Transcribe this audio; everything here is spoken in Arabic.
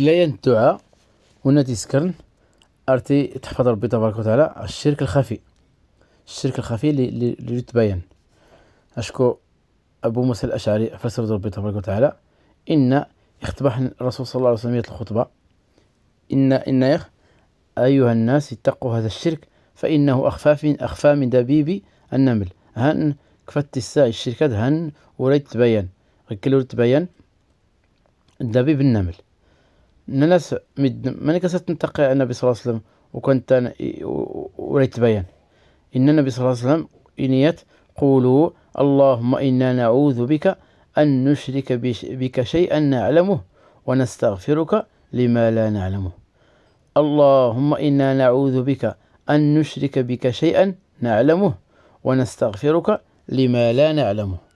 إلا الدعاء ونادي سكرن أرتي تحفظ ربي تبارك وتعالى الشرك الخفي الشرك الخفي اللي تبين أشكو أبو موسى الأشعري فسر ربي تبارك وتعالى إن يختبح الرسول صلى الله عليه وسلم الخطبة إن إن يخ أيها الناس اتقوا هذا الشرك فإنه أخفى من أخفى من دبيب النمل هن كفت الساعي الشركات هن وريت تبين غير تبين دبيب النمل الناس ماني على النبي صلى الله عليه وسلم وكنت بيان ان النبي صلى الله عليه وسلم انيت قولوا اللهم انا نعوذ بك ان نشرك بك شيئا نعلمه ونستغفرك لما لا نعلمه اللهم انا نعوذ بك ان نشرك بك شيئا نعلمه ونستغفرك لما لا نعلمه